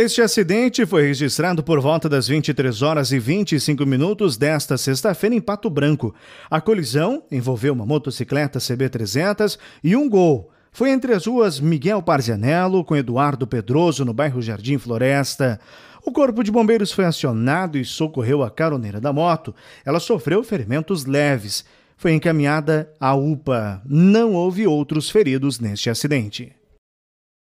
Este acidente foi registrado por volta das 23 horas e 25 minutos desta sexta-feira em Pato Branco. A colisão envolveu uma motocicleta CB300 e um Gol. Foi entre as ruas Miguel Parzianello com Eduardo Pedroso, no bairro Jardim Floresta. O corpo de bombeiros foi acionado e socorreu a caroneira da moto. Ela sofreu ferimentos leves. Foi encaminhada à UPA. Não houve outros feridos neste acidente.